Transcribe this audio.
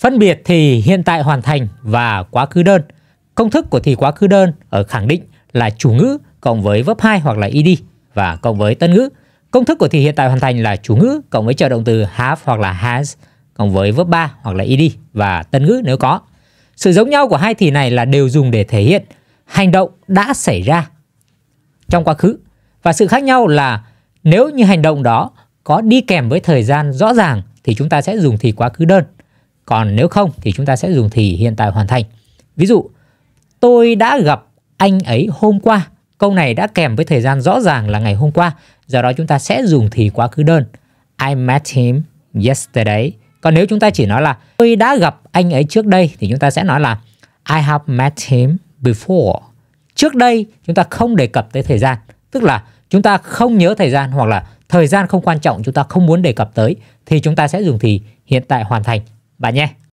Phân biệt thì hiện tại hoàn thành và quá khứ đơn. Công thức của thì quá khứ đơn ở khẳng định là chủ ngữ cộng với verb 2 hoặc là ed và cộng với tân ngữ. Công thức của thì hiện tại hoàn thành là chủ ngữ cộng với trợ động từ have hoặc là has cộng với verb 3 hoặc là ed và tân ngữ nếu có. Sự giống nhau của hai thì này là đều dùng để thể hiện hành động đã xảy ra trong quá khứ. Và sự khác nhau là nếu như hành động đó có đi kèm với thời gian rõ ràng thì chúng ta sẽ dùng thì quá khứ đơn. Còn nếu không thì chúng ta sẽ dùng thì hiện tại hoàn thành. Ví dụ, tôi đã gặp anh ấy hôm qua. Câu này đã kèm với thời gian rõ ràng là ngày hôm qua. Do đó chúng ta sẽ dùng thì quá khứ đơn. I met him yesterday. Còn nếu chúng ta chỉ nói là tôi đã gặp anh ấy trước đây thì chúng ta sẽ nói là I have met him before. Trước đây chúng ta không đề cập tới thời gian, tức là chúng ta không nhớ thời gian hoặc là thời gian không quan trọng chúng ta không muốn đề cập tới thì chúng ta sẽ dùng thì hiện tại hoàn thành bạn nhé